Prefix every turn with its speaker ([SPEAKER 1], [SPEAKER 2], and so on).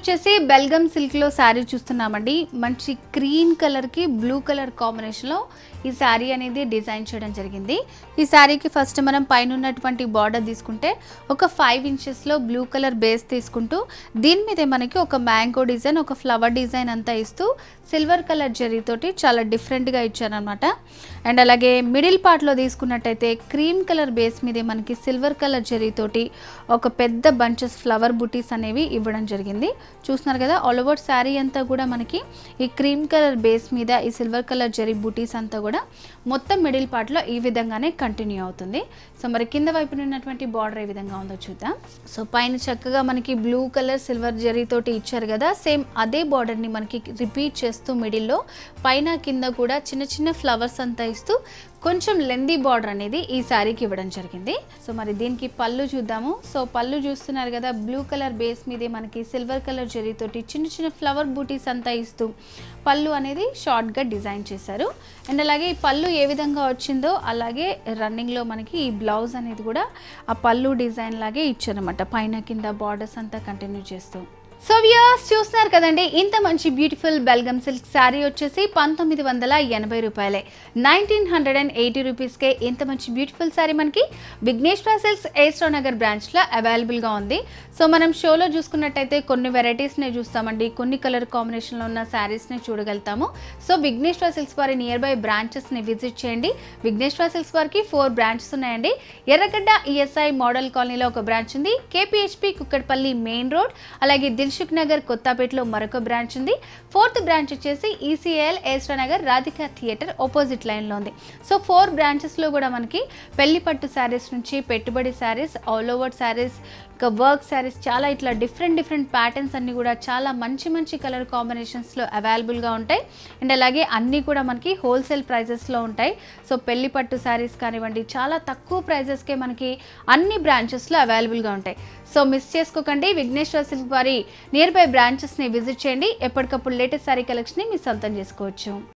[SPEAKER 1] వచ్చేసి బెల్గమ్ సిల్క్లో శారీ చూస్తున్నామండి మంచి క్రీమ్ కలర్కి బ్లూ కలర్ కాంబినేషన్లో ఈ శారీ అనేది డిజైన్ చేయడం జరిగింది ఈ శారీకి ఫస్ట్ మనం పైన ఉన్నటువంటి బార్డర్ తీసుకుంటే ఒక ఫైవ్ ఇంచెస్లో బ్లూ కలర్ బేస్ తీసుకుంటూ దీని మీద మనకి ఒక మ్యాంగో డిజైన్ ఒక ఫ్లవర్ డిజైన్ అంతా ఇస్తూ సిల్వర్ కలర్ జరీతోటి చాలా డిఫరెంట్గా ఇచ్చారనమాట అండ్ అలాగే మిడిల్ పార్ట్లో తీసుకున్నట్టయితే క్రీమ్ కలర్ బేస్ మీదే మనకి సిల్వర్ కలర్ జరీతోటి ఒక పెద్ద బంచెస్ ఫ్లవర్ బుటీస్ అనేవి ఇవ్వడం జరిగింది చూస్తున్నారు కదా ఆల్ ఓవర్ శారీ అంతా కూడా మనకి ఈ క్రీమ్ కలర్ బేస్ మీద ఈ సిల్వర్ కలర్ జరీ బూటీస్ అంతా కూడా మొత్తం మిడిల్ పార్ట్లో ఈ విధంగానే కంటిన్యూ అవుతుంది సో మరి కింద వైపు ఉన్నటువంటి బార్డర్ ఏ విధంగా ఉందో చూద్దాం సో పైన చక్కగా మనకి బ్లూ కలర్ సిల్వర్ జరీ తోటి ఇచ్చారు కదా సేమ్ అదే బార్డర్ని మనకి రిపీట్ చేస్తూ మిడిల్లో పైన కింద కూడా చిన్న చిన్న ఫ్లవర్స్ అంతా ఇస్తూ కొంచెం లెందీ బార్డర్ అనేది ఈ శారీకి ఇవ్వడం జరిగింది సో మరి దీనికి పళ్ళు చూద్దాము సో పళ్ళు చూస్తున్నారు కదా బ్లూ కలర్ బేస్ మీదే మనకి సిల్వర్ కలర్ జరీతోటి చిన్న చిన్న ఫ్లవర్ బూటీస్ అంతా ఇస్తూ పళ్ళు అనేది షార్ట్గా డిజైన్ చేశారు అండ్ అలాగే ఈ పళ్ళు ఏ విధంగా వచ్చిందో అలాగే రన్నింగ్లో మనకి ఈ బ్లౌజ్ అనేది కూడా ఆ పళ్ళు డిజైన్ లాగే ఇచ్చారనమాట పైన కింద బార్డర్స్ అంతా కంటిన్యూ చేస్తూ సో వ్యూస్ చూస్తున్నారు కదండి ఇంత మంచి బ్యూటిఫుల్ బెల్గమ్ సిల్క్ శారీ వచ్చేసి పంతొమ్మిది వందల ఎనభై రూపాయలే నైన్టీన్ హండ్రెడ్ అండ్ ఎయిటీ రూపీస్కే ఇంత మంచి బ్యూటిఫుల్ శారీ మనకి విఘ్నేశ్వర సిల్క్స్ ఏస్ట్రో నగర్ బ్రాంచ్లో అవైలబుల్గా ఉంది సో మనం షోలో చూసుకున్నట్టయితే కొన్ని వెరైటీస్నే చూస్తామండి కొన్ని కలర్ కాంబినేషన్లో ఉన్న శారీస్ని చూడగలుగుతాము సో విఘ్నేశ్వర సిల్క్స్ వారి నియర్ బై బ్రాంచెస్ని విజిట్ చేయండి విఘ్నేశ్వర సిల్క్స్ వారికి ఫోర్ బ్రాంచెస్ ఉన్నాయండి ఎర్రగడ్డ ఈఎస్ఐ e మోడల్ కాలనీలో ఒక బ్రాంచ్ ఉంది కేపీహెచ్పి కుక్కడపల్లి మెయిన్ రోడ్ అలాగే దిల్షుక్ నగర్ కొత్తపేటలో మరొక బ్రాంచ్ ఉంది ఫోర్త్ బ్రాంచ్ వచ్చేసి ఈసీఎల్ e ఏస్ట్రా నగర్ రాధిక థియేటర్ ఆపోజిట్ లైన్లో ఉంది సో ఫోర్ బ్రాంచెస్లో కూడా మనకి పెళ్లి పట్టు శారీస్ నుంచి పెట్టుబడి శారీస్ ఆల్ ఓవర్ శారీస్ ఇంకా వర్క్ శారీస్ చాలా ఇట్లా డిఫరెంట్ డిఫరెంట్ ప్యాటర్న్స్ అన్నీ కూడా చాలా మంచి మంచి కలర్ కాంబినేషన్స్లో అవైలబుల్గా ఉంటాయి అండ్ అలాగే అన్నీ కూడా మనకి హోల్సేల్ ప్రైజెస్లో ఉంటాయి సో పెళ్లి పట్టు శారీస్ కానివ్వండి చాలా తక్కువ ప్రైజెస్కే మనకి అన్ని బ్రాంచెస్లో అవైలబుల్గా ఉంటాయి సో మిస్ చేసుకోకండి విఘ్నేశ్వర సిల్క్ వారి నియర్ బై బ్రాంచెస్ని విజిట్ చేయండి ఎప్పటికప్పుడు లేటెస్ట్ శారీ కలెక్షన్ని మీ సొంతం చేసుకోవచ్చు